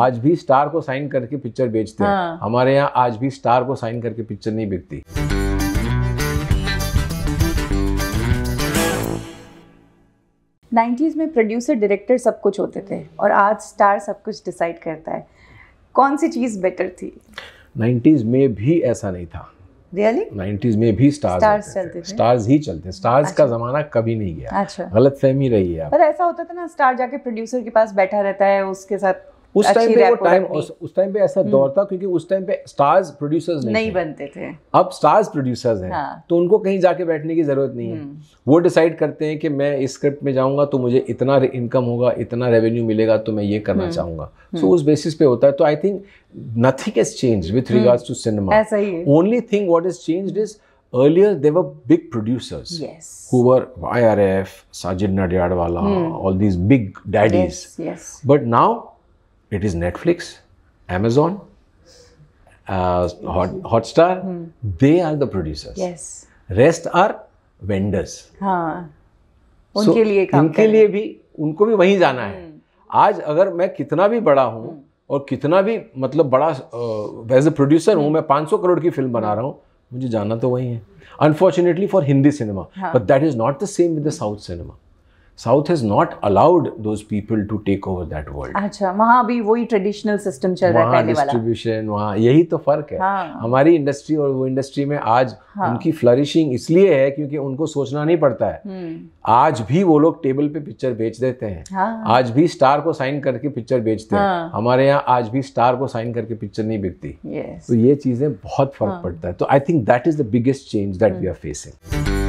आज भी स्टार को साइन करके पिक्चर बेचते हैं हाँ। हमारे यहाँ आज भी स्टार को साइन करके पिक्चर नहीं बिकती नाइन्टीज़ में प्रोड्यूसर डायरेक्टर सब कुछ होते थे और आज स्टार सब कुछ डिसाइड करता है कौन सी चीज़ बेटर थी नाइन्टीज़ में भी ऐसा नहीं था रियली नाइन्टीज़ में भी स्टार्स स्टार्स चलते थे स्टार्स ही चलते स्टार्स का अच्छा। ज़माना कभी नहीं गया अच्छा गलत फहमी रही है पर ऐसा होता था ना स्टार जाके प्रोड्यूसर के पास बैठा रहता है उसके साथ उस टाइम पे वो टाइम उस टाइम पे ऐसा हम्म। दौर था क्योंकि उस टाइम पे स्टार्स प्रोड्यूसर्स नहीं, नहीं बनते थे अब स्टार्स प्रोड्यूसर्स हैं हाँ। तो उनको कहीं जाके बैठने की जरूरत नहीं है हम्म। वो डिसाइड करते हैं कि मैं इस स्क्रिप्ट में जाऊंगा तो मुझे इतना इनकम होगा इतना रेवेन्यू मिलेगा तो मैं ये करना हम्म। चाहूंगा सो उस बेसिस पे होता है तो I think nothing has change with regard to cinema only thing what is change is earlier there were big producers yes. who were IRF, Sajid Nadiadwala, mm. all these big daddies. Yes, yes. But now it is Netflix Amazon Hotstar they are the producers rest are vendors हाँ. उनके so, लिए काम उनके लिए भी उनको भी वहीं जाना है hmm. आज अगर मैं कितना भी बड़ा हूँ hmm. और कितना भी मतलब बड़ा एज ए प्रोड्यूसर हूँ hmm. मैं 500 करोड़ की फिल्म बना रहा हूँ मुझे जाना तो वही है unfortunately for Hindi cinema but that is not the same with the south cinema south is not allowed those people to take over that world अच्छा वहाँ अभी वही ट्रेडिशनल सिस्टम चल रहा है डिस्ट्रीब्यूशन वहाँ यही तो फर्क है हाँ. हमारी इंडस्ट्री और वो इंडस्ट्री में आज हाँ. उनकी फ्लरिशिंग इसलिए है क्योंकि उनको सोचना नहीं पड़ता है हम्म। आज भी वो लोग टेबल पे पिक्चर बेच देते हैं हाँ. आज भी स्टार को साइन करके पिक्चर बेचते हाँ. हैं हमारे यहाँ आज भी स्टार को साइन करके पिक्चर नहीं बिकती तो ये चीज़ें बहुत फर्क हाँ। पड़ता है तो I think that is the biggest change that we are facing